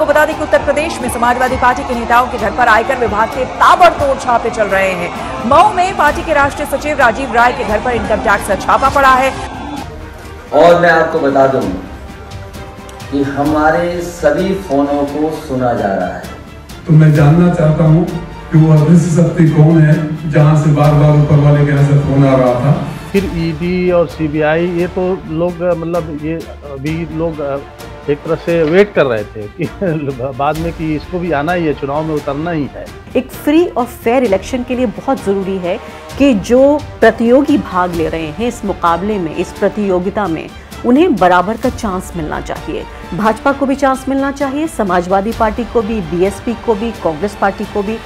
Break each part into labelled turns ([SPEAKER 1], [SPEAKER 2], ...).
[SPEAKER 1] आपको बता दें कि उत्तर प्रदेश में समाजवादी पार्टी के नेताओं के घर पर आयकर विभाग के ताबड़तोड़ छापे चल रहे हैं मऊ में पार्टी के राष्ट्रीय सचिव राजीव राय के घर पर इनकम टैक्स का छापा पड़ा है
[SPEAKER 2] और मैं आपको बता दू
[SPEAKER 3] कि हमारे सभी फोनों को सुना
[SPEAKER 2] जा रहा है
[SPEAKER 3] तो मैं जानना चाहता हूँ कि वो अदृश्य शक्ति कौन है जहाँ से बार बार ऊपर वाले के ऐसा फोन आ रहा था
[SPEAKER 2] फिर ईडी e और सीबीआई ये तो लोग मतलब ये अभी लोग एक तरह से वेट कर रहे थे कि बाद में कि इसको भी आना ही है चुनाव में उतरना ही है
[SPEAKER 1] एक फ्री और फेयर इलेक्शन के लिए बहुत ज़रूरी है कि जो प्रतियोगी भाग ले रहे हैं इस मुकाबले में इस प्रतियोगिता में उन्हें बराबर का चांस मिलना चाहिए भाजपा को भी चांस मिलना चाहिए समाजवादी पार्टी को भी बीएसपी को भी कांग्रेस पार्टी को भी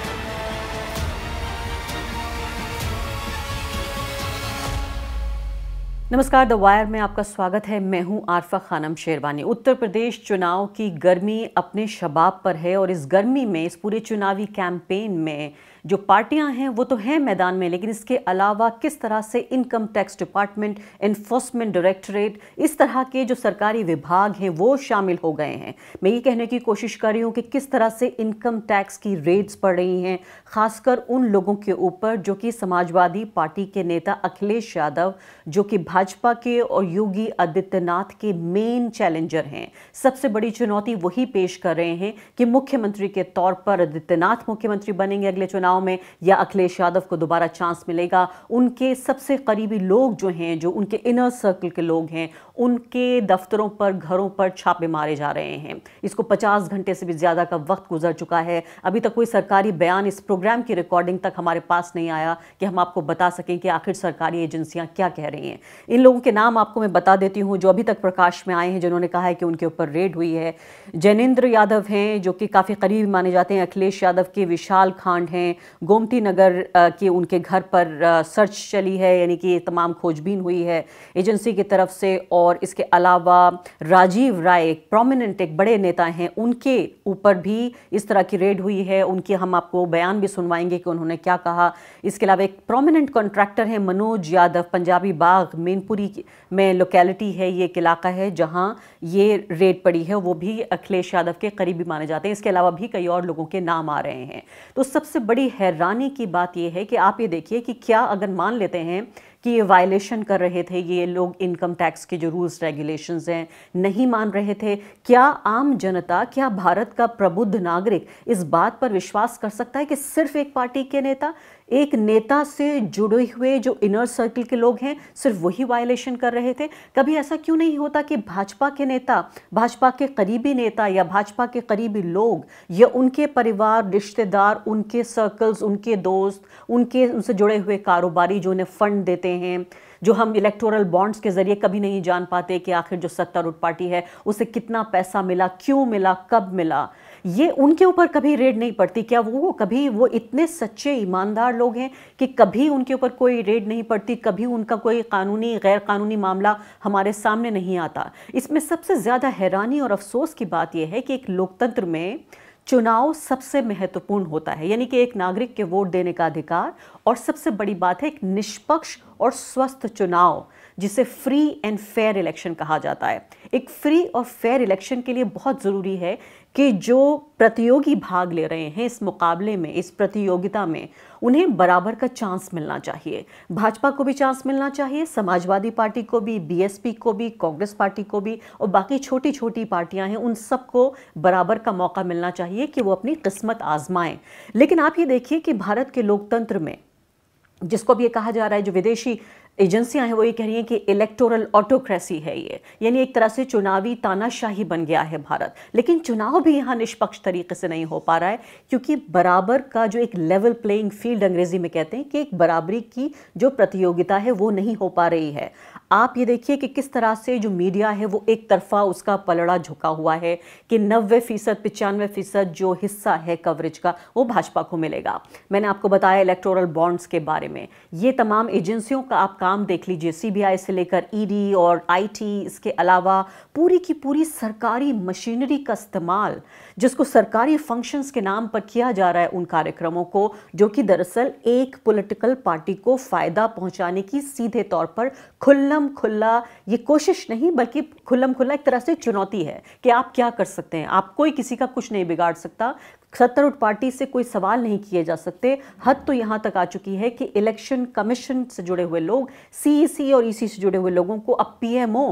[SPEAKER 1] नमस्कार द वायर में आपका स्वागत है मैं हूं आरफा खानम शेरवानी उत्तर प्रदेश चुनाव की गर्मी अपने शबाब पर है और इस गर्मी में इस पूरे चुनावी कैंपेन में जो पार्टियां हैं वो तो हैं मैदान में लेकिन इसके अलावा किस तरह से income tax department enforcement directorate इस तरह के जो सरकारी विभाग हैं वो शामिल हो गए हैं मैं ये कहने की कोशिश कर रही हूँ कि किस तरह से इनकम टैक्स की रेड्स पड़ रही हैं खासकर उन लोगों के ऊपर जो कि समाजवादी पार्टी के नेता अखिलेश यादव जो कि भाजपा के और योगी आदित्यनाथ के मेन चैलेंजर हैं सबसे बड़ी चुनौती वही पेश कर रहे हैं कि मुख्यमंत्री के तौर पर आदित्यनाथ मुख्यमंत्री बनेंगे अगले चुनाव चुनाव में या अखिलेश यादव को दोबारा चांस मिलेगा उनके सबसे करीबी लोग जो हैं जो उनके इनर सर्कल के लोग हैं उनके दफ्तरों पर घरों पर छापे मारे जा रहे हैं इसको 50 घंटे से भी ज़्यादा का वक्त गुजर चुका है अभी तक कोई सरकारी बयान इस प्रोग्राम की रिकॉर्डिंग तक हमारे पास नहीं आया कि हम आपको बता सकें कि आखिर सरकारी एजेंसियां क्या कह रही हैं इन लोगों के नाम आपको मैं बता देती हूँ जो अभी तक प्रकाश में आए हैं जिन्होंने कहा है कि उनके ऊपर रेड हुई है जैनेन्द्र यादव हैं जो कि काफ़ी करीब माने जाते हैं अखिलेश यादव के विशाल खांड हैं गोमती नगर के उनके घर पर सर्च चली है यानी कि तमाम खोजबीन हुई है एजेंसी की तरफ से और और इसके अलावा राजीव राय एक प्रोमिनेंट एक बड़े नेता हैं उनके ऊपर भी इस तरह की रेड हुई है उनकी हम आपको बयान भी सुनवाएंगे कि उन्होंने क्या कहा इसके अलावा एक प्रोमिनेंट कॉन्ट्रैक्टर हैं मनोज यादव पंजाबी बाग मेनपुरी में लोकेलिटी है ये एक इलाका है जहाँ ये रेड पड़ी है वो भी अखिलेश यादव के करीबी माने जाते हैं इसके अलावा भी कई और लोगों के नाम आ रहे हैं तो सबसे बड़ी हैरानी की बात यह है कि आप ये देखिए कि क्या अगर मान लेते हैं कि ये वायलेशन कर रहे थे ये लोग इनकम टैक्स के जो रूल्स रेगुलेशंस हैं नहीं मान रहे थे क्या आम जनता क्या भारत का प्रबुद्ध नागरिक इस बात पर विश्वास कर सकता है कि सिर्फ एक पार्टी के नेता एक नेता से जुड़े हुए जो इनर सर्कल के लोग हैं सिर्फ वही वायलेशन कर रहे थे कभी ऐसा क्यों नहीं होता कि भाजपा के नेता भाजपा के करीबी नेता या भाजपा के करीबी लोग या उनके परिवार रिश्तेदार उनके सर्कल्स उनके दोस्त उनके उनसे जुड़े हुए कारोबारी जो उन्हें फ़ंड देते हैं जो हम इलेक्टोरल बॉन्ड्स के ज़रिए कभी नहीं जान पाते कि आखिर जो सत्तारूढ़ पार्टी है उसे कितना पैसा मिला क्यों मिला कब मिला ये उनके ऊपर कभी रेड नहीं पड़ती क्या वो कभी वो इतने सच्चे ईमानदार लोग हैं कि कभी उनके ऊपर कोई रेड नहीं पड़ती कभी उनका कोई कानूनी गैर कानूनी मामला हमारे सामने नहीं आता इसमें सबसे ज़्यादा हैरानी और अफसोस की बात यह है कि एक लोकतंत्र में चुनाव सबसे महत्वपूर्ण होता है यानी कि एक नागरिक के वोट देने का अधिकार और सबसे बड़ी बात है एक निष्पक्ष और स्वस्थ चुनाव जिसे फ्री एंड फेयर इलेक्शन कहा जाता है एक फ्री और फेयर इलेक्शन के लिए बहुत ज़रूरी है कि जो प्रतियोगी भाग ले रहे हैं इस मुकाबले में इस प्रतियोगिता में उन्हें बराबर का चांस मिलना चाहिए भाजपा को भी चांस मिलना चाहिए समाजवादी पार्टी को भी बीएसपी को भी कांग्रेस पार्टी को भी और बाकी छोटी छोटी पार्टियां हैं उन सबको बराबर का मौका मिलना चाहिए कि वो अपनी किस्मत आजमाएं लेकिन आप ये देखिए कि भारत के लोकतंत्र में जिसको भी ये कहा जा रहा है जो विदेशी एजेंसियां हैं वो ये कह रही हैं कि इलेक्टोरल ऑटोक्रेसी है ये यानी एक तरह से चुनावी तानाशाही बन गया है भारत लेकिन चुनाव भी यहाँ निष्पक्ष तरीके से नहीं हो पा रहा है क्योंकि बराबर का जो एक लेवल प्लेइंग फील्ड अंग्रेजी में कहते हैं कि एक बराबरी की जो प्रतियोगिता है वो नहीं हो पा रही है आप ये देखिए कि किस तरह से जो मीडिया है वो एक तरफा उसका पलड़ा झुका हुआ है कि नब्बे फ़ीसद पचानवे फ़ीसद जो हिस्सा है कवरेज का वो भाजपा को मिलेगा मैंने आपको बताया इलेक्टोरल बॉन्ड्स के बारे में ये तमाम एजेंसियों का आप काम देख लीजिए सीबीआई से लेकर ईडी e और आईटी इसके अलावा पूरी की पूरी सरकारी मशीनरी का इस्तेमाल जिसको सरकारी फंक्शंस के नाम पर किया जा रहा है उन कार्यक्रमों को जो कि दरअसल एक पॉलिटिकल पार्टी को फ़ायदा पहुंचाने की सीधे तौर पर खुल्लम खुल्ला ये कोशिश नहीं बल्कि खुल्लम खुल्ला एक तरह से चुनौती है कि आप क्या कर सकते हैं आप कोई किसी का कुछ नहीं बिगाड़ सकता सत्तर उठ पार्टी से कोई सवाल नहीं किए जा सकते हद तो यहाँ तक आ चुकी है कि इलेक्शन कमीशन से जुड़े हुए लोग सीईसी e और ईसी e से जुड़े हुए लोगों को अब पीएमओ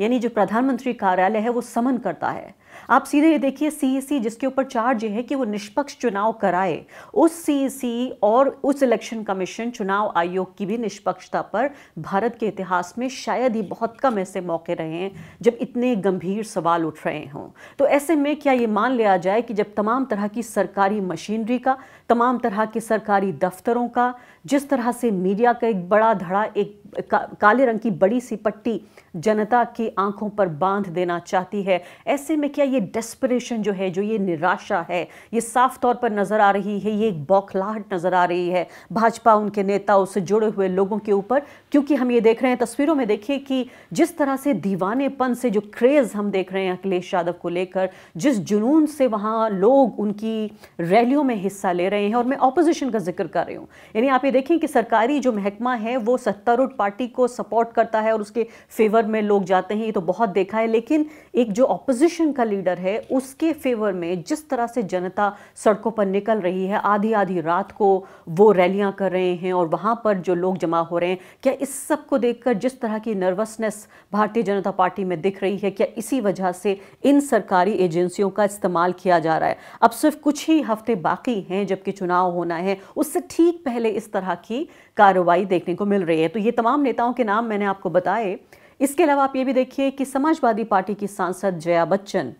[SPEAKER 1] यानी जो प्रधानमंत्री कार्यालय है वो समन करता है आप सीधे ये देखिए सीईसी e जिसके ऊपर चार्ज ये है कि वो निष्पक्ष चुनाव कराए उस सीईसी e और उस इलेक्शन कमीशन चुनाव आयोग की भी निष्पक्षता पर भारत के इतिहास में शायद ही बहुत कम ऐसे मौके रहे हैं जब इतने गंभीर सवाल उठ रहे हों तो ऐसे में क्या ये मान लिया जाए कि जब तमाम तरह की सरकारी मशीनरी का तमाम तरह के सरकारी दफ्तरों का जिस तरह से मीडिया का एक बड़ा धड़ा एक का, काले रंग की बड़ी सी पट्टी जनता की आंखों पर बांध देना चाहती है ऐसे में क्या क्या ये डेस्परेशन जो है जो ये निराशा है ये साफ तौर पर नज़र आ रही है ये एक बौखलाहट नज़र आ रही है भाजपा उनके नेता उससे जुड़े हुए लोगों के ऊपर क्योंकि हम ये देख रहे हैं तस्वीरों में देखिए कि जिस तरह से दीवानेपन से जो क्रेज़ हम देख रहे हैं अखिलेश यादव को लेकर जिस जुनून से वहाँ लोग उनकी रैलियों में हिस्सा ले रहे हैं और मैं अपोजिशन का जिक्र कर रही हूँ यानी आप ये देखें कि सरकारी जो महकमा है वो सत्तारूढ़ पार्टी को सपोर्ट करता है और उसके फेवर में लोग जाते हैं ये तो बहुत देखा है लेकिन एक जो अपोजिशन का लीडर है उसके फेवर में जिस तरह से जनता सड़कों पर निकल रही है आधी आधी रात को वो रैलियां कर रहे हैं और वहां पर जो लोग जमा हो रहे हैं क्या इस सब को देखकर जिस तरह की नर्वसनेस भारतीय जनता पार्टी में दिख रही है क्या इसी वजह से इन सरकारी एजेंसियों का इस्तेमाल किया जा रहा है अब सिर्फ कुछ ही हफ्ते बाकी हैं जबकि चुनाव होना है उससे ठीक पहले इस तरह की कार्रवाई देखने को मिल रही है तो ये तमाम नेताओं के नाम मैंने आपको बताए इसके अलावा आप ये भी देखिए कि समाजवादी पार्टी की सांसद जया बच्चन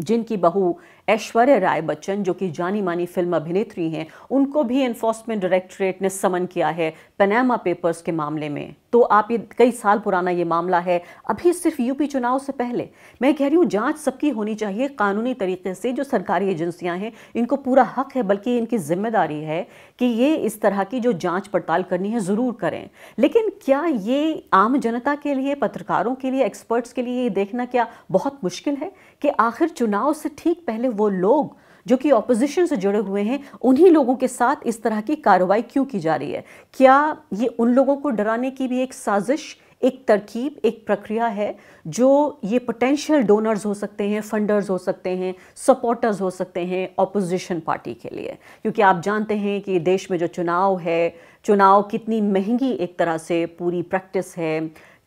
[SPEAKER 1] जिनकी बहू ऐश्वर्या राय बच्चन जो कि जानी मानी फिल्म अभिनेत्री हैं उनको भी एनफोर्समेंट डायरेक्टरेट ने समन किया है पनामा पेपर्स के मामले में तो आप ये कई साल पुराना ये मामला है अभी सिर्फ यूपी चुनाव से पहले मैं कह रही हूँ जांच सबकी होनी चाहिए कानूनी तरीके से जो सरकारी एजेंसियां हैं इनको पूरा हक है बल्कि इनकी जिम्मेदारी है कि ये इस तरह की जो जांच पड़ताल करनी है ज़रूर करें लेकिन क्या ये आम जनता के लिए पत्रकारों के लिए एक्सपर्ट्स के लिए ये देखना क्या बहुत मुश्किल है कि आखिर चुनाव से ठीक पहले वो लोग जो कि ऑपोजिशन से जुड़े हुए हैं उन्हीं लोगों के साथ इस तरह की कार्रवाई क्यों की जा रही है क्या ये उन लोगों को डराने की भी एक साजिश एक तरकीब एक प्रक्रिया है जो ये पोटेंशियल डोनर्स हो सकते हैं फंडर्स हो सकते हैं सपोर्टर्स हो सकते हैं ऑपोजिशन पार्टी के लिए क्योंकि आप जानते हैं कि देश में जो चुनाव है चुनाव कितनी महंगी एक तरह से पूरी प्रैक्टिस है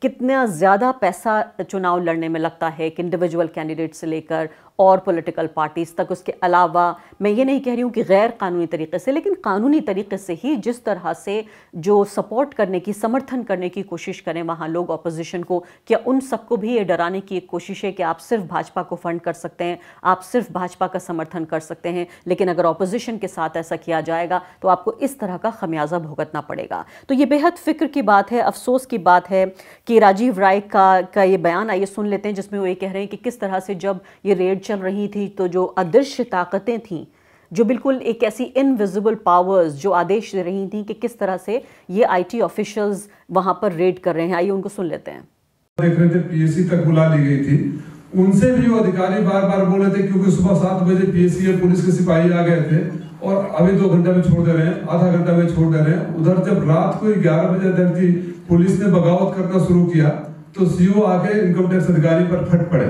[SPEAKER 1] कितना ज़्यादा पैसा चुनाव लड़ने में लगता है एक इंडिविजुअल कैंडिडेट से लेकर और पॉलिटिकल पार्टीज़ तक उसके अलावा मैं ये नहीं कह रही हूँ कि गैर कानूनी तरीके से लेकिन कानूनी तरीके से ही जिस तरह से जो सपोर्ट करने की समर्थन करने की कोशिश करें वहाँ लोग अपोजिशन को क्या उन सबको भी ये डराने की एक कोशिश है कि आप सिर्फ भाजपा को फंड कर सकते हैं आप सिर्फ भाजपा का समर्थन कर सकते हैं लेकिन अगर अपोजिशन के साथ ऐसा किया जाएगा तो आपको इस तरह का खमियाजा भुगतना पड़ेगा तो ये बेहद फिक्र की बात है अफसोस की बात है कि राजीव राय का का ये बयान आइए सुन लेते हैं जिसमें वो ये कह रहे हैं कि किस तरह से जब ये रेड चल रही थी तो जो अदृश्य ताकतें थीं जो बिल्कुल एक ऐसी इनविजिबल पावर्स जो आदेश दे रही थी कि किस तरह से ये आईटी ऑफिशियल्स वहां पर रेड कर रहे हैं आइए उनको सुन लेते हैं
[SPEAKER 3] देख रहे थे पीएससी तक बुला ली गई थी उनसे भी वो अधिकारी बार बार बोल रहे थे क्योंकि सुबह सात बजे पीएससी और पुलिस के सिपाही आ गए थे और अभी दो घंटे में छोड़ दे रहे हैं आधा घंटा में छोड़ दे रहे हैं उधर जब रात को ग्यारह बजे तक थी पुलिस ने बगावत करना शुरू किया तो सीओ e आके इनकम टैक्स अधिकारी पर फट पड़े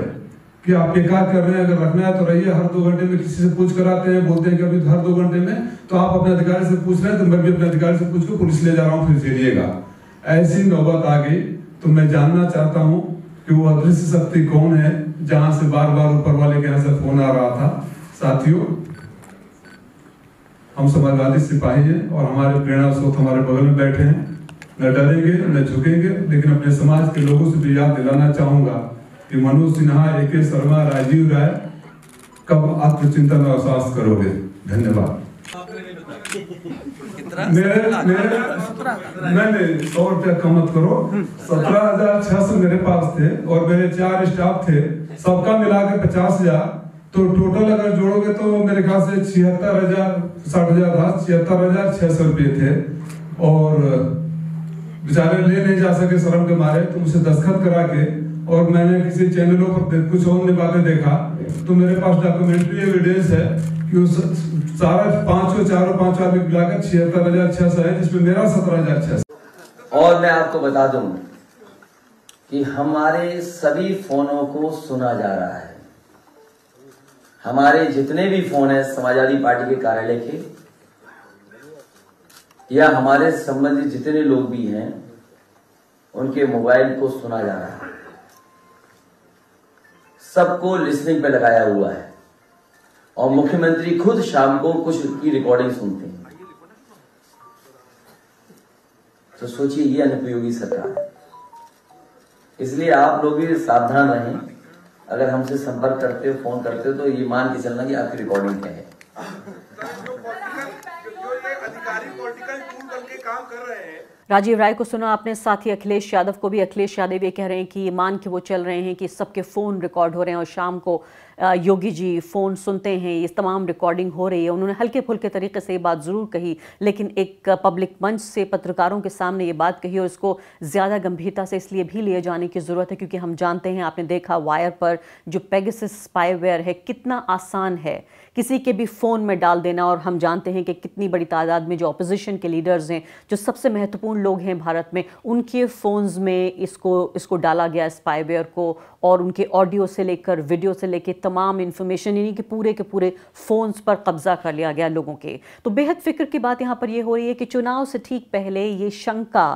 [SPEAKER 3] कि आप बेकार कर रहे हैं अगर रखना है तो रहिए हर दो घंटे में किसी से पूछ कर आते हैं बोलते हैं कि अभी हर दो घंटे में तो आप अपने अधिकारी से पूछ रहे हैं तो मैं भी अपने अधिकारी से पूछ कर पुलिस ले जा रहा हूँ फिर झेलिएगा ऐसी नौबत आ गई तो मैं जानना चाहता हूँ कि वो अदृश्य शक्ति कौन है जहां से बार बार ऊपर वाले के यहाँ से फोन आ रहा था साथियों हम समाजवादी सिपाही हैं और हमारे प्रेरणा स्रोत हमारे बगल में बैठे हैं न डरेंगे न झुकेंगे लेकिन अपने समाज के लोगों से भी याद दिलाना चाहूंगा कि मनोज सिन्हा ए के शर्मा राजीव राय कब आत्मचिंतन अहसास करोगे धन्यवाद मेरे मेरे नहीं नहीं सौ रुपया कम मत करो सत्रह हजार छह सौ मेरे पास थे और मेरे चार स्टाफ थे सबका मिला के पचास हजार तो टोटल अगर जोड़ोगे तो मेरे ख्याल से छिहत्तर हजार साठ हजार था छिहत्तर हजार छह सौ रुपये थे और बेचारे ले नहीं जा सके शर्म के मारे तो उसे दस्खत करा के और मैंने किसी चैनलों पर कुछ और बातें देखा तो मेरे पास डॉक्यूमेंट्री एविडेंस है कि उस सारा पांचों चारों पांचों आदमी मिलाकर छिहत्तर हजार छह सौ है जिसमें मेरा सत्रह हजार छह सौ और मैं आपको बता दूं
[SPEAKER 2] कि हमारे सभी फोनों को सुना जा रहा है हमारे जितने भी फोन है समाजवादी पार्टी के कार्यालय के या हमारे संबंधित जितने लोग भी हैं उनके मोबाइल को सुना जा रहा है सबको लिसनिंग पे लगाया हुआ है और मुख्यमंत्री खुद शाम को कुछ की रिकॉर्डिंग सुनते हैं तो सोचिए ये अनुपयोगी सरकार है इसलिए आप लोग भी सावधान रहें अगर हमसे संपर्क करते हो फोन करते हो तो ये मान के चलना कि आपकी रिकॉर्डिंग क्या है
[SPEAKER 1] राजीव राय को सुना आपने साथ ही अखिलेश यादव को भी अखिलेश यादव ये कह रहे हैं कि मान के वो चल रहे हैं कि सबके फ़ोन रिकॉर्ड हो रहे हैं और शाम को योगी जी फ़ोन सुनते हैं ये तमाम रिकॉर्डिंग हो रही है उन्होंने हल्के फुल्के तरीके से ये बात ज़रूर कही लेकिन एक पब्लिक मंच से पत्रकारों के सामने ये बात कही और इसको ज़्यादा गंभीरता से इसलिए भी लिए जाने की ज़रूरत है क्योंकि हम जानते हैं आपने देखा वायर पर जो पेगसिस स्पाईवेयर है कितना आसान है किसी के भी फ़ोन में डाल देना और हम जानते हैं कि कितनी बड़ी तादाद में जो अपोजिशन के लीडर्स हैं जो सबसे महत्वपूर्ण लोग हैं भारत में उनके फ़ोन्स में इसको इसको डाला गया स्पाईवेयर को और उनके ऑडियो से लेकर वीडियो से लेकर तमाम इन्फॉर्मेशन यानी कि पूरे के पूरे फ़ोन्स पर कब्ज़ा कर लिया गया लोगों के तो बेहद फिक्र की बात यहाँ पर यह हो रही है कि चुनाव से ठीक पहले ये शंका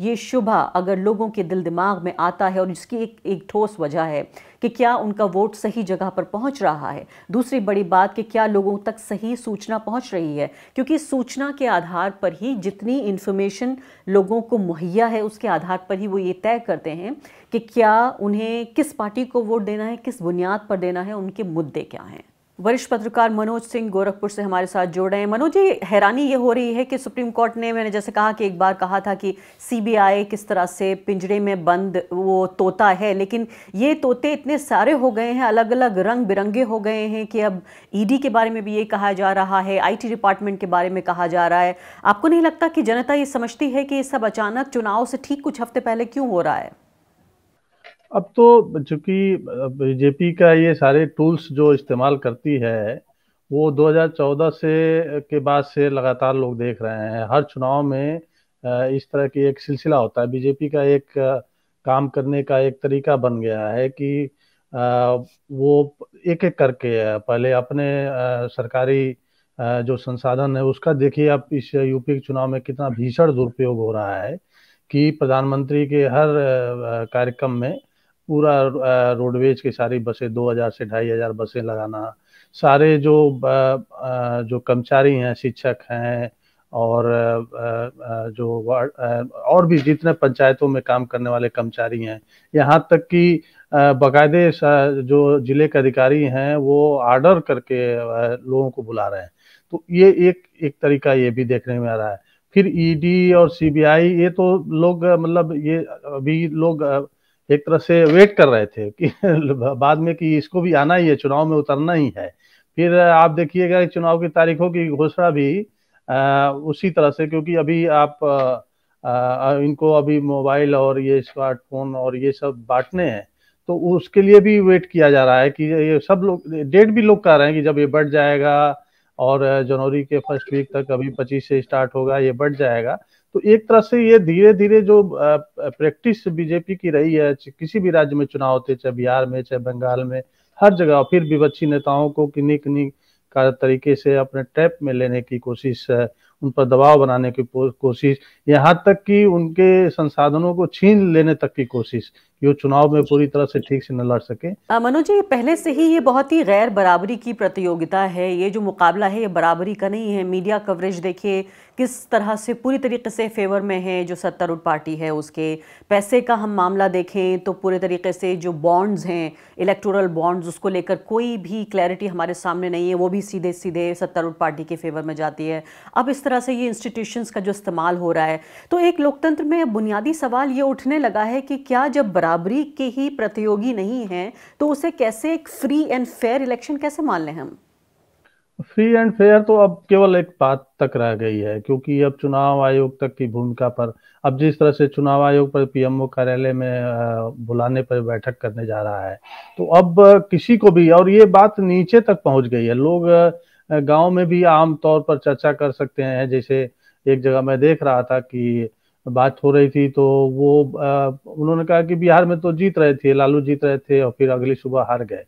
[SPEAKER 1] ये शुभा अगर लोगों के दिल दिमाग में आता है और इसकी एक एक ठोस वजह है कि क्या उनका वोट सही जगह पर पहुंच रहा है दूसरी बड़ी बात कि क्या लोगों तक सही सूचना पहुंच रही है क्योंकि सूचना के आधार पर ही जितनी इन्फॉर्मेशन लोगों को मुहैया है उसके आधार पर ही वो ये तय करते हैं कि क्या उन्हें किस पार्टी को वोट देना है किस बुनियाद पर देना है उनके मुद्दे क्या हैं वरिष्ठ पत्रकार मनोज सिंह गोरखपुर से हमारे साथ जुड़ रहे हैं मनोज जी हैरानी ये हो रही है कि सुप्रीम कोर्ट ने मैंने जैसे कहा कि एक बार कहा था कि सीबीआई किस तरह से पिंजरे में बंद वो तोता है लेकिन ये तोते इतने सारे हो गए हैं अलग अलग रंग बिरंगे हो गए हैं कि अब ईडी e के बारे में भी ये कहा जा रहा है आई डिपार्टमेंट के बारे में कहा जा रहा है आपको नहीं लगता कि जनता ये समझती है कि ये सब अचानक चुनाव से ठीक कुछ हफ्ते पहले क्यों हो रहा है
[SPEAKER 2] अब तो चूंकि बीजेपी का ये सारे टूल्स जो इस्तेमाल करती है वो 2014 से के बाद से लगातार लोग देख रहे हैं हर चुनाव में इस तरह की एक सिलसिला होता है बीजेपी का एक काम करने का एक तरीका बन गया है कि वो एक एक करके पहले अपने सरकारी जो संसाधन है उसका देखिए आप इस यूपी के चुनाव में कितना भीषण दुरुपयोग हो रहा है कि प्रधानमंत्री के हर कार्यक्रम में पूरा रोडवेज की सारी बसें 2000 से ढाई हजार बसें लगाना सारे जो जो कर्मचारी हैं शिक्षक हैं और जो और भी जितने पंचायतों में काम करने वाले कर्मचारी हैं यहाँ तक कि बाकायदे जो जिले के अधिकारी हैं वो आर्डर करके लोगों को बुला रहे हैं तो ये एक एक तरीका ये भी देखने में आ रहा है फिर ईडी और सीबीआई ये तो लोग मतलब ये अभी लोग एक तरह से वेट कर रहे थे कि बाद में कि इसको भी आना ही है चुनाव में उतरना ही है फिर आप देखिएगा चुनाव की तारीखों की घोषणा भी आ, उसी तरह से क्योंकि अभी आप आ, इनको अभी मोबाइल और ये स्मार्टफोन और ये सब बांटने हैं तो उसके लिए भी वेट किया जा रहा है कि ये सब लोग डेट भी लोग कह रहे हैं कि जब ये बढ़ जाएगा और जनवरी के फर्स्ट वीक तक अभी पच्चीस से स्टार्ट होगा ये बढ़ जाएगा तो एक तरह से ये धीरे धीरे जो प्रैक्टिस बीजेपी की रही है किसी भी राज्य में चुनाव होते चाहे बिहार में चाहे बंगाल में हर जगह फिर विपक्षी नेताओं को किन्नी किन्नी का तरीके से अपने टैप में लेने की कोशिश है उन पर दबाव बनाने की कोशिश यहाँ तक कि उनके संसाधनों को छीन लेने तक की कोशिश जो चुनाव में पूरी तरह से ठीक से न लड़ सके
[SPEAKER 1] मनोज जी पहले से ही ये बहुत ही गैर बराबरी की प्रतियोगिता है ये जो मुकाबला है ये बराबरी का नहीं है मीडिया कवरेज देखिए किस तरह से पूरी तरीके से फेवर में है जो सत्तारूढ़ पार्टी है उसके पैसे का हम मामला देखें तो पूरे तरीके से जो बॉन्ड्स हैं इलेक्टोरल बॉन्ड्स उसको लेकर कोई भी क्लैरिटी हमारे सामने नहीं है वो भी सीधे सीधे सत्तारूढ़ पार्टी के फेवर में जाती है अब इस तरह से ये इंस्टीट्यूशंस का जो इस्तेमाल हो रहा है तो एक लोकतंत्र में बुनियादी सवाल ये उठने लगा है कि क्या जब बराबरी के ही प्रतियोगी नहीं है तो उसे कैसे एक फ्री एंड फेयर इलेक्शन कैसे मान लें हम
[SPEAKER 2] फ्री एंड फेयर तो अब केवल एक बात तक रह गई है क्योंकि अब चुनाव आयोग तक की भूमिका पर अब जिस तरह से चुनाव आयोग पर पीएमओ कार्यालय में बुलाने पर बैठक करने जा रहा है तो अब किसी को भी और ये बात नीचे तक पहुंच गई है लोग गांव में भी आम तौर पर चर्चा कर सकते हैं जैसे एक जगह मैं देख रहा था कि बात हो रही थी तो वो आ, उन्होंने कहा कि बिहार में तो जीत रहे थे लालू जीत रहे थे और फिर अगली सुबह हार गए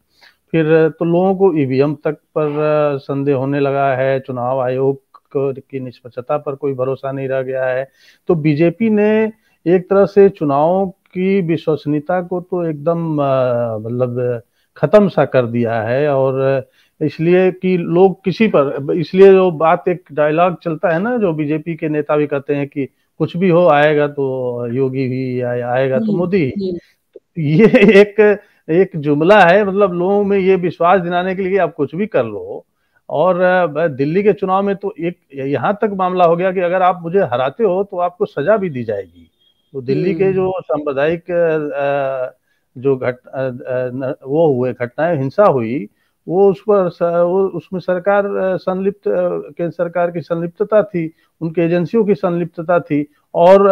[SPEAKER 2] फिर तो लोगों को ईवीएम तक पर संदेह होने लगा है चुनाव आयोग की निष्पक्षता पर कोई भरोसा नहीं रह गया है तो बीजेपी ने एक तरह से चुनाव की विश्वसनीयता को तो एकदम मतलब खत्म सा कर दिया है और इसलिए कि लोग किसी पर इसलिए जो बात एक डायलॉग चलता है ना जो बीजेपी के नेता भी कहते हैं कि कुछ भी हो आएगा तो योगी ही आएगा तो मोदी ही ये एक एक जुमला है मतलब लोगों में ये विश्वास दिलाने के लिए आप कुछ भी कर लो और दिल्ली के चुनाव में तो एक यहाँ तक मामला हो गया कि अगर आप मुझे हराते हो तो आपको सजा भी दी जाएगी तो दिल्ली के जो हम्म। सांप्रदायिक जो घट वो हुए घटनाएं हिंसा हुई वो उस पर उसमें सरकार संलिप्त केंद्र सरकार की संलिप्तता थी उनके एजेंसियों की संलिप्तता थी और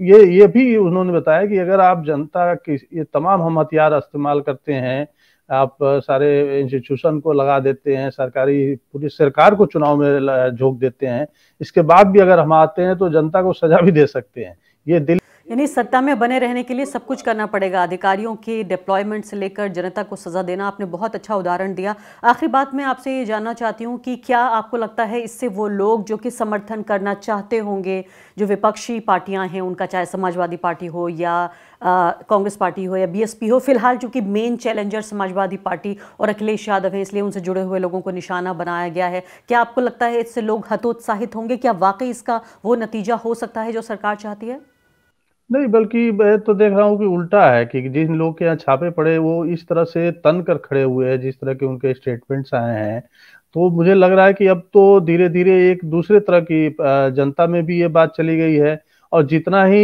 [SPEAKER 2] ये ये भी उन्होंने बताया कि अगर आप जनता की ये तमाम हम हथियार इस्तेमाल करते हैं आप सारे इंस्टीट्यूशन को लगा देते हैं सरकारी पूरी सरकार को चुनाव में झोंक देते हैं इसके बाद भी अगर हम आते हैं तो जनता को सजा भी दे सकते हैं ये दिल्ली
[SPEAKER 1] यानी सत्ता में बने रहने के लिए सब कुछ करना पड़ेगा अधिकारियों की डिप्लॉयमेंट से लेकर जनता को सज़ा देना आपने बहुत अच्छा उदाहरण दिया आखिरी बात मैं आपसे ये जानना चाहती हूँ कि क्या आपको लगता है इससे वो लोग जो कि समर्थन करना चाहते होंगे जो विपक्षी पार्टियाँ हैं उनका चाहे समाजवादी पार्टी हो या कांग्रेस पार्टी हो या बीएसपी हो फिलहाल चूंकि मेन चैलेंजर समाजवादी पार्टी और अखिलेश यादव है इसलिए उनसे जुड़े हुए लोगों को निशाना बनाया गया है क्या आपको लगता है इससे लोग हतोत्साहित होंगे क्या वाकई इसका वो नतीजा हो सकता है जो सरकार चाहती है
[SPEAKER 2] नहीं बल्कि मैं तो देख रहा हूँ कि उल्टा है कि जिन लोग के यहाँ छापे पड़े वो इस तरह से तन कर खड़े हुए हैं जिस तरह के उनके स्टेटमेंट्स आए हैं तो मुझे लग रहा है कि अब तो धीरे धीरे एक दूसरे तरह की जनता में भी ये बात चली गई है और जितना ही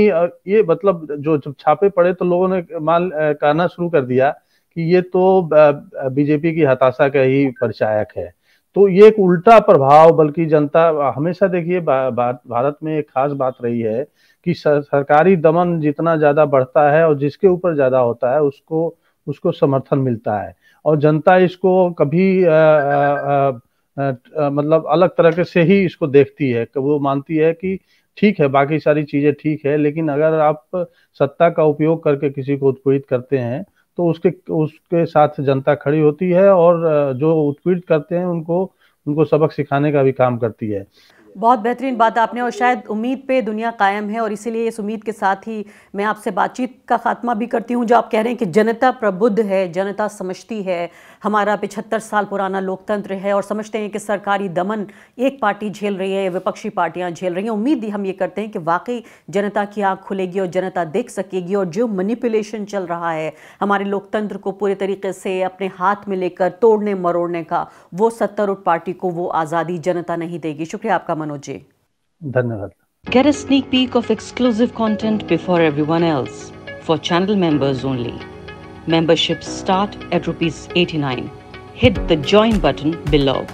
[SPEAKER 2] ये मतलब जो जब छापे पड़े तो लोगों ने मान कहना शुरू कर दिया कि ये तो बीजेपी की हताशा का ही परिचायक है तो ये एक उल्टा प्रभाव बल्कि जनता हमेशा देखिए भारत में एक खास बात रही है कि सरकारी दमन जितना ज्यादा बढ़ता है और जिसके ऊपर ज्यादा होता है उसको उसको समर्थन मिलता है और जनता इसको कभी आ, आ, आ, मतलब अलग तरह से ही इसको देखती है वो मानती है कि ठीक है बाकी सारी चीजें ठीक है लेकिन अगर आप सत्ता का उपयोग करके किसी को उत्पीड़ित करते हैं तो उसके उसके साथ जनता खड़ी होती है और जो उत्पीड़ित करते हैं उनको उनको सबक सिखाने का भी काम करती है
[SPEAKER 1] बहुत बेहतरीन बात आपने और शायद उम्मीद पे दुनिया कायम है और इसीलिए इस उम्मीद के साथ ही मैं आपसे बातचीत का खात्मा भी करती हूँ जो आप कह रहे हैं कि जनता प्रबुद्ध है जनता समझती है हमारा पिछहत्तर साल पुराना लोकतंत्र है और समझते हैं कि सरकारी दमन एक पार्टी झेल रही है विपक्षी पार्टियाँ झेल रही हैं उम्मीद ही हम ये करते हैं कि वाकई जनता की आँख खुलेगी और जनता देख सकेगी और जो मनीपुलेशन चल रहा है हमारे लोकतंत्र को पूरे तरीके से अपने हाथ में लेकर तोड़ने मरोड़ने का वो उठ पार्टी को वो आज़ादी जनता नहीं देगी शुक्रिया आपका Get a sneak peek of exclusive content before everyone else for channel members only. Memberships start at rupees 89. Hit the join button below.